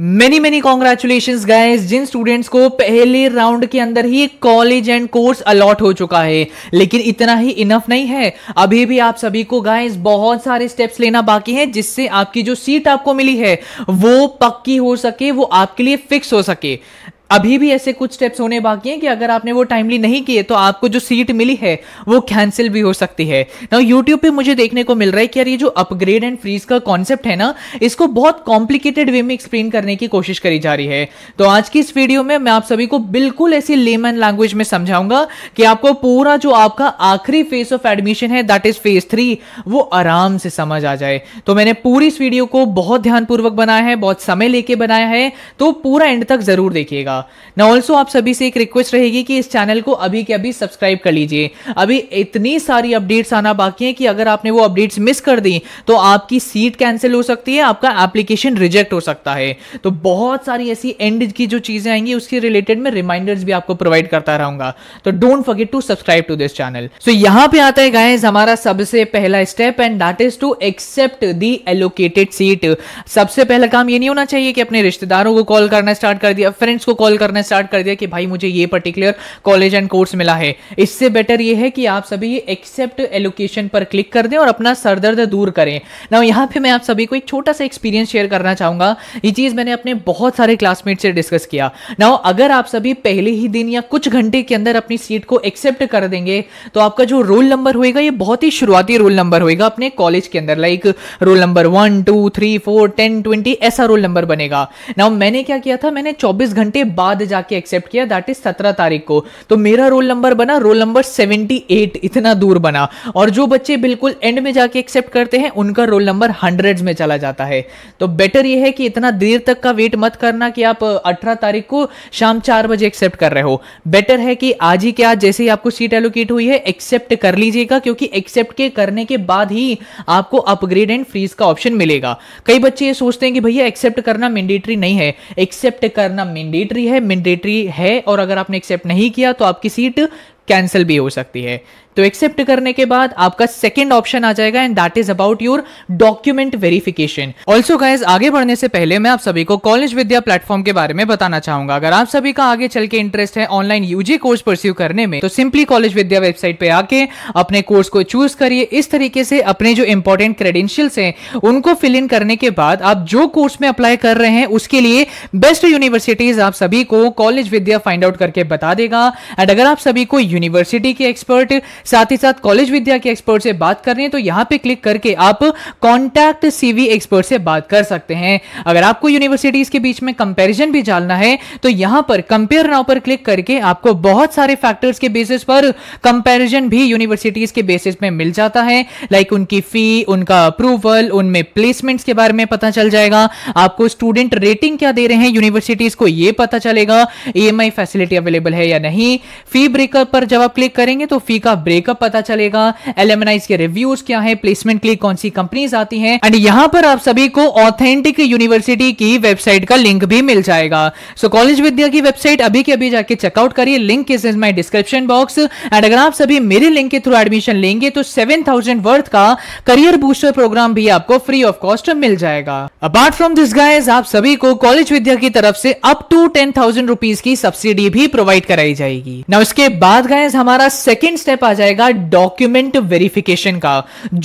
many many congratulation guys जिन students को पहले राउंड के अंदर ही कॉलेज एंड कोर्स अलॉट हो चुका है लेकिन इतना ही इनफ नहीं है अभी भी आप सभी को गाइस बहुत सारे स्टेप्स लेना बाकी है जिससे आपकी जो सीट आपको मिली है वो पक्की हो सके वो आपके लिए फिक्स हो सके अभी भी ऐसे कुछ स्टेप्स होने बाकी हैं कि अगर आपने वो टाइमली नहीं किए तो आपको जो सीट मिली है वो कैंसिल भी हो सकती है ना यूट्यूब पे मुझे देखने को मिल रहा है कि यार ये जो अपग्रेड एंड फ्रीज का कॉन्सेप्ट है ना इसको बहुत कॉम्प्लिकेटेड वे में एक्सप्लेन करने की कोशिश करी जा रही है तो आज की इस वीडियो में मैं आप सभी को बिल्कुल ऐसी लेमन लैंग्वेज में समझाऊंगा कि आपको पूरा जो आपका आखिरी फेज ऑफ एडमिशन है दैट इज फेज थ्री वो आराम से समझ आ जाए तो मैंने पूरी इस वीडियो को बहुत ध्यानपूर्वक बनाया है बहुत समय लेके बनाया है तो पूरा एंड तक जरूर देखिएगा रहेगा ना ऑल्सो आप सभी से एक रिक्वेस्ट रहेगी कि इस चैनल को अभी के अभी सब्सक्राइब कर लीजिए अभी इतनी सारी अपडेट्स आना बाकी है कि अगर आपने वो अपडेट्स मिस कर दी तो आपकी सीट कैंसिल हो सकती है आपका एप्लीकेशन रिजेक्ट हो सकता है तो बहुत सारी ऐसी एंड की जो चीज़ें आएंगी उसके रिलेटेड में रिमाइंडर्स भी आपको प्रोवाइड करता रहूंगा तो don't forget to subscribe to this channel so यहां पे आता है गाइस हमारा सबसे पहला step and that is to accept the allocated seat सबसे पहला काम ये नहीं होना चाहिए कि अपने रिश्तेदारों को कॉल करना स्टार्ट कर दिया फ्रेंड्स को कॉल कॉल करना स्टार्ट कर दिया कि भाई मुझे ये पर्टिकुलर कॉलेज एंड कोर्स मिला है इससे बेटर ये है कि आप सभी एक्सेप्ट एलोकेशन पर क्लिक कर दें और अपना सरदर्द दूर करें ना यहाँ पे मैं आप सभी को एक छोटा सा एक्सपीरियंस शेयर करना चाहूंगा ये चीज़ मैंने अपने बहुत सारे क्लासमेट से डिस्कस किया ना अगर आप सभी पहले ही दिन या कुछ घंटे के अंदर अपनी सीट को एक्सेप्ट कर देंगे तो आपका जो रोल नंबर होगा ये बहुत ही शुरुआती रोल नंबर होगा अपने कॉलेज के अंदर like roll number one two three four ten twenty ऐसा रोल नंबर बनेगा ना मैंने क्या किया था मैंने चौबीस घंटे बाद जाके एक्सेप्ट किया दैट इज सत्रह तारीख को तो मेरा रोल नंबर बना रोल नंबर सेवेंटी एट इतना दूर बना और जो बच्चे बिल्कुल एंड में जाके एक्सेप्ट करते हैं उनका रोल नंबर हंड्रेड में चला जाता है तो बेटर यह है कि इतना देर तक का वेट मत करना कि आप अठारह तारीख को शाम चार बजे एक्सेप्ट कर रहे हो बेटर है कि आज ही क्या जैसे ही आपको सीट एलोकेट हुई है एक्सेप्ट कर लीजिएगा क्योंकि एक्सेप्ट के करने के बाद ही आपको अपग्रेड एंड फ्रीज का ऑप्शन मिलेगा कई बच्चे ये सोचते हैं कि भैया एक्सेप्ट करना मैंडेटरी नहीं है एक्सेप्ट करना मैंडेटरी है मैंडेटरी है और अगर आपने एक्सेप्ट नहीं किया तो आपकी सीट कैंसिल भी हो सकती है तो एक्सेप्ट करने के बाद आपका सेकेंड ऑप्शन आ जाएगा and that is about your document verification also guys आगे बढ़ने से पहले मैं आप सभी को कॉलेज विद्या प्लेटफॉर्म के बारे में बताना चाहूंगा अगर आप सभी का आगे चल के इंटरेस्ट है ऑनलाइन यूजी कोर्स परस्यू करने में तो सिंपली कॉलेज विद्या वेबसाइट पे आके अपने कोर्स को चूज करिए इस तरीके से अपने जो इंपॉर्टेंट क्रेडेंशियल्स हैं उनको फिल इन करने के बाद आप जो कोर्स में अप्लाई कर रहे हैं उसके लिए बेस्ट यूनिवर्सिटीज आप सभी को कॉलेज विद्या फाइंड आउट करके बता देगा एंड अगर आप सभी को यूनिवर्सिटी के एक्सपर्ट साथ ही साथ कॉलेज विद्या के एक्सपर्ट से बात कर रहे हैं तो यहाँ पे क्लिक करके आप कॉन्टैक्ट सीवी एक्सपर्ट से बात कर सकते हैं अगर आपको यूनिवर्सिटीज के बीच में कंपेरिजन भी जानना है तो यहाँ पर कंपेयर नाउ पर क्लिक करके आपको बहुत सारे फैक्टर्स के बेसिस पर कंपेरिजन भी यूनिवर्सिटीज के बेसिस में मिल जाता है लाइक उनकी फी उनका अप्रूवल उनमें प्लेसमेंट्स के बारे में पता चल जाएगा आपको स्टूडेंट रेटिंग क्या दे रहे हैं यूनिवर्सिटीज को यह पता चलेगा ई फैसिलिटी अवेलेबल है या नहीं फी ब्रेकअप पर पर जब आप क्लिक करेंगे तो फी का ब्रेकअप पता चलेगा एलएमएनआईज के रिव्यूज क्या है प्लेसमेंट के लिए कौन सी कंपनीज आती है एंड यहाँ पर आप सभी को ऑथेंटिक यूनिवर्सिटी की वेबसाइट का लिंक भी मिल जाएगा सो कॉलेज विद्या की वेबसाइट अभी के अभी जाके चेकआउट करिए link is is my description box and अगर आप सभी मेरे लिंक के थ्रू एडमिशन लेंगे तो सेवन थाउजेंड वर्थ का करियर बूस्टर प्रोग्राम भी आपको फ्री ऑफ कॉस्ट मिल जाएगा अपार्ट फ्रॉम दिस गाइज आप सभी को कॉलेज विद्या की तरफ से up to ten thousand rupees की सब्सिडी भी प्रोवाइड कराई जाएगी ना उसके बाद गैस हमारा सेकेंड स्टेप आ जाएगा डॉक्यूमेंट वेरिफिकेशन का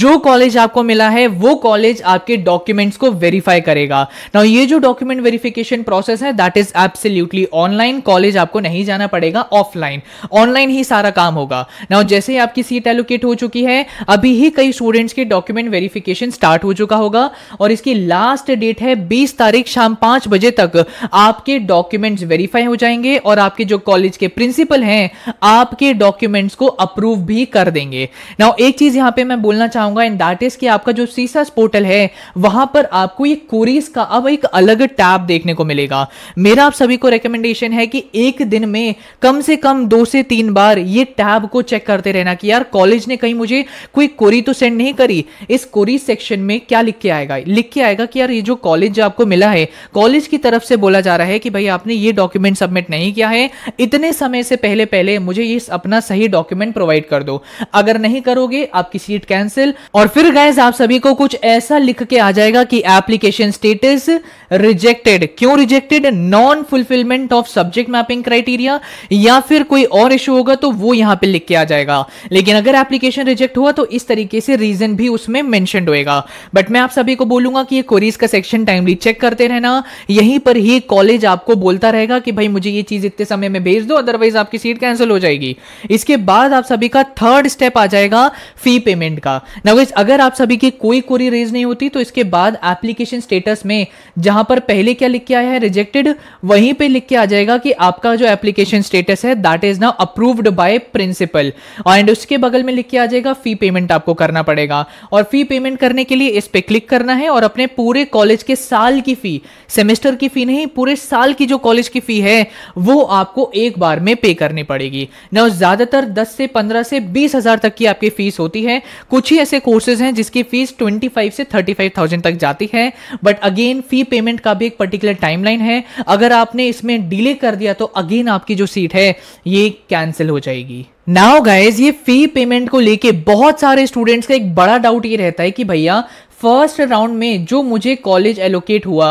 जो कॉलेज आपको मिला है वो कॉलेज आपके डॉक्यूमेंट्स को वेरीफाई करेगा ना ये जो डॉक्यूमेंट वेरिफिकेशन प्रोसेस है that is absolutely online college आपको नहीं जाना पड़ेगा ऑफलाइन ऑनलाइन ही सारा काम होगा ना जैसे ही आपकी सीट एलोकेट हो चुकी है अभी ही कई स्टूडेंट्स के डॉक्यूमेंट वेरिफिकेशन स्टार्ट हो चुका होगा और इसकी लास्ट डेट है बीस तारीख शाम पांच बजे तक आपके डॉक्यूमेंट्स वेरीफाई हो जाएंगे और आपके जो कॉलेज के प्रिंसिपल हैं आप आपके डॉक्यूमेंट्स को अप्रूव भी कर देंगे नाउ एक चीज यहां पे मैं बोलना चाहूंगा इन दैट इज कि आपका जो सीसस पोर्टल है वहां पर आपको ये कोरीज का अब एक अलग टैब देखने को मिलेगा मेरा आप सभी को रिकमेंडेशन है कि एक दिन में कम से कम दो से तीन बार ये टैब को चेक करते रहना कि यार कॉलेज ने कहीं मुझे कोई कोरी तो सेंड नहीं करी इस कोरी सेक्शन में क्या लिख के आएगा लिख के आएगा कि यार ये जो कॉलेज आपको मिला है कॉलेज की तरफ से बोला जा रहा है कि भाई आपने ये डॉक्यूमेंट सबमिट नहीं किया है इतने समय से पहले पहले मुझे ये प्लीज अपना सही डॉक्यूमेंट प्रोवाइड कर दो अगर नहीं करोगे आपकी सीट कैंसिल और फिर गाइज आप सभी को कुछ ऐसा लिख के आ जाएगा कि एप्लीकेशन स्टेटस रिजेक्टेड क्यों rejected non fulfilment of subject mapping criteria या फिर कोई और इश्यू होगा तो वो यहां पे लिख के आ जाएगा लेकिन अगर एप्लीकेशन रिजेक्ट हुआ तो इस तरीके से रीजन भी उसमें मेंशन होएगा बट मैं आप सभी को बोलूंगा कि ये क्वेरीज का सेक्शन टाइमली चेक करते रहना यहीं पर ही कॉलेज आपको बोलता रहेगा कि भाई मुझे ये चीज इतने समय में भेज दो अदरवाइज आपकी सीट कैंसिल हो जाएगी इसके बाद आप सभी का थर्ड स्टेप आ जाएगा फी पेमेंट का नवेज अगर आप सभी की कोई क्वेरी रेज नहीं होती तो इसके बाद एप्लीकेशन स्टेटस में जहां पर पहले क्या लिख के आया है रिजेक्टेड वहीं पे लिख के आ जाएगा कि आपका जो एप्लीकेशन स्टेटस है that is now approved by principal and उसके बगल में लिख के आ जाएगा फी पेमेंट आपको करना पड़ेगा और फी पेमेंट करने के लिए इस पे क्लिक करना है और अपने पूरे कॉलेज के साल की फी सेमेस्टर की फी नहीं पूरे साल की जो कॉलेज की फी है वो आपको एक बार में पे करनी पड़ेगी ना और ज़्यादातर 10 से 15 से बीस हज़ार तक की आपकी फ़ीस होती है कुछ ही ऐसे कोर्सेज हैं जिसकी फ़ीस 25 से 35,000 तक जाती है बट अगेन फ़ी पेमेंट का भी एक पर्टिकुलर टाइमलाइन है अगर आपने इसमें डिले कर दिया तो अगेन आपकी जो सीट है ये कैंसिल हो जाएगी नाउ गाइज ये फी पेमेंट को लेके बहुत सारे स्टूडेंट्स का एक बड़ा डाउट ये रहता है कि भैया फर्स्ट राउंड में जो मुझे कॉलेज एलोकेट हुआ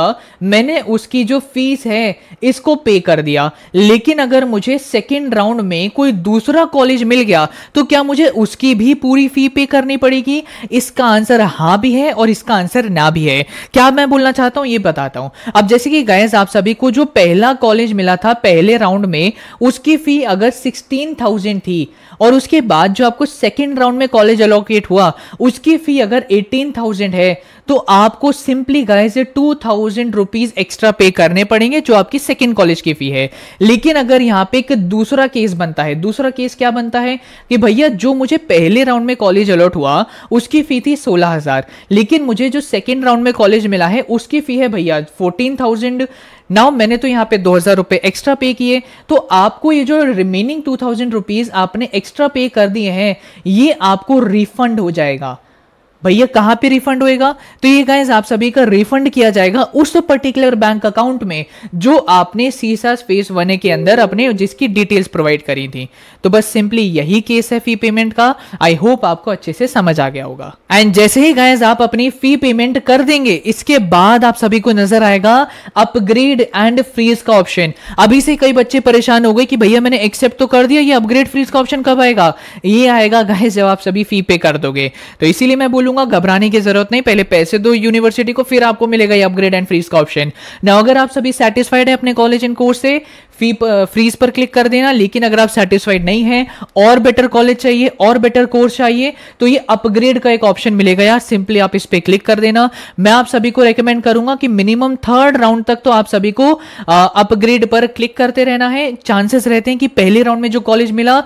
मैंने उसकी जो फीस है इसको पे कर दिया लेकिन अगर मुझे सेकेंड राउंड में कोई दूसरा कॉलेज मिल गया तो क्या मुझे उसकी भी पूरी फी पे करनी पड़ेगी इसका आंसर हाँ भी है और इसका आंसर ना भी है क्या मैं बोलना चाहता हूँ ये बताता हूँ अब जैसे कि गैस आप सभी को जो पहला कॉलेज मिला था पहले राउंड में उसकी फी अगर सिक्सटीन थाउजेंड थी और उसके बाद जो आपको सेकेंड राउंड में कॉलेज एलोकेट हुआ उसकी फी अगर एटीन थाउजेंड है है तो आपको simply guys two thousand rupees extra pay करने पड़ेंगे जो आपकी सेकेंड कॉलेज की फी है लेकिन अगर यहाँ पे एक दूसरा केस बनता है दूसरा केस क्या बनता है कि भैया जो मुझे पहले राउंड में कॉलेज अलॉट हुआ उसकी फी थी सोलह हजार लेकिन मुझे जो सेकेंड राउंड में कॉलेज मिला है उसकी फी है भैया फोर्टीन थाउजेंड नाउ मैंने तो यहाँ पे दो हज़ार रुपए एक्स्ट्रा पे किए तो आपको ये जो रिमेनिंग टू थाउजेंड रुपीज़ आपने एक्स्ट्रा पे कर दिए हैं ये आपको रिफंड हो जाएगा भैया कहां पे रिफंड होएगा तो ये गाइज आप सभी का रिफंड किया जाएगा उस पर्टिकुलर बैंक अकाउंट में जो आपने सीसा फेस वन के अंदर अपने जिसकी डिटेल्स प्रोवाइड करी थी तो बस सिंपली यही केस है फी पेमेंट का आई होप आपको अच्छे से समझ आ गया होगा एंड जैसे ही गायज आप अपनी फी पेमेंट कर देंगे इसके बाद आप सभी को नजर आएगा अपग्रेड एंड फ्रीज का ऑप्शन अभी से कई बच्चे परेशान हो गए कि भैया मैंने एक्सेप्ट तो कर दिया ये अपग्रेड फ्रीज का ऑप्शन कब आएगा ये आएगा गाइस जब आप सभी फी पे कर दोगे तो इसीलिए मैं बोलूंगा घबराने की जरूरत नहीं पहले पैसे दो यूनिवर्सिटी को फिर आपको मिलेगा ये अपग्रेड एंड फ्रीज का ऑप्शन न अगर आप सभी सेटिस्फाइड है अपने कॉलेज एंड कोर्स से फी फ्रीज पर क्लिक कर देना लेकिन अगर आप सेटिस्फाइड नहीं नहीं है और बेटर कॉलेज चाहिए और बेटर कोर्स चाहिए तो ये अपग्रेड का एक ऑप्शन मिलेगा यार सिंपली आप इस पर क्लिक कर देना मैं आप सभी को रेकमेंड करूंगा कि मिनिमम थर्ड राउंड तक तो आप सभी को अपग्रेड पर क्लिक करते रहना है चांसेस रहते हैं कि पहले राउंड में जो कॉलेज मिला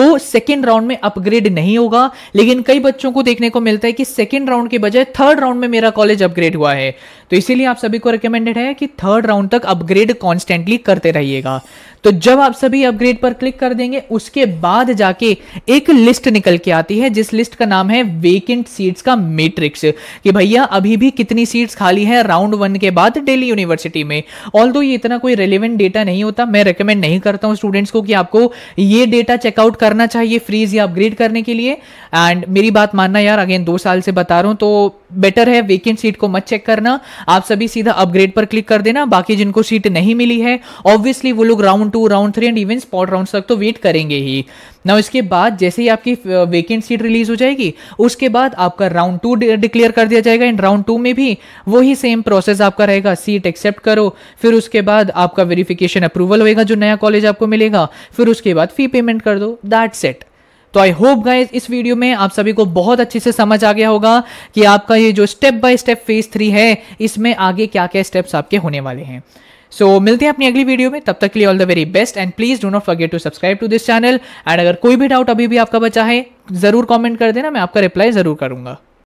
वो सेकेंड राउंड में अपग्रेड नहीं होगा लेकिन कई बच्चों को देखने को मिलता है कि सेकेंड राउंड के बजाय थर्ड राउंड में मेरा कॉलेज अपग्रेड हुआ है तो इसीलिए आप सभी को रिकमेंडेड है कि थर्ड राउंड तक अपग्रेड कॉन्स्टेंटली करते रहिएगा तो जब आप सभी अपग्रेड पर क्लिक कर देंगे उसके बाद जाके एक लिस्ट निकल के आती है जिस लिस्ट का नाम है वेकेंट सीट्स का मेट्रिक्स कि भैया अभी भी कितनी सीट्स खाली है राउंड वन के बाद डेली यूनिवर्सिटी में ऑल ये इतना कोई रेलिवेंट डेटा नहीं होता मैं रिकमेंड नहीं करता हूँ स्टूडेंट्स को कि आपको ये डेटा चेकआउट करना चाहिए फ्रीज या अपग्रेड करने के लिए एंड मेरी बात मानना यार अगेन दो साल से बता रहा हूँ तो बेटर है वेकेंट सीट को मत चेक करना आप सभी सीधा अपग्रेड पर क्लिक कर देना बाकी जिनको सीट नहीं मिली है ऑब्वियसली वो लोग round two round three and even spot round तक तो वेट करेंगे ही ना इसके बाद जैसे ही आपकी वेकेंट सीट रिलीज हो जाएगी उसके बाद आपका राउंड टू डिक्लेयर कर दिया जाएगा एंड राउंड टू में भी वही सेम प्रोसेस आपका रहेगा सीट एक्सेप्ट करो फिर उसके बाद आपका वेरिफिकेशन अप्रूवल होएगा जो नया कॉलेज आपको मिलेगा फिर उसके बाद फी पेमेंट कर दो दैट सेट तो आई होप गाइज इस वीडियो में आप सभी को बहुत अच्छे से समझ आ गया होगा कि आपका ये जो step by step phase three है इसमें आगे क्या क्या स्टेप्स आपके होने वाले हैं सो so, मिलते हैं अपनी अगली वीडियो में तब तक के लिए all the very best and please do not forget to subscribe to this channel and अगर कोई भी डाउट अभी भी आपका बचा है जरूर कमेंट कर देना मैं आपका रिप्लाई जरूर करूंगा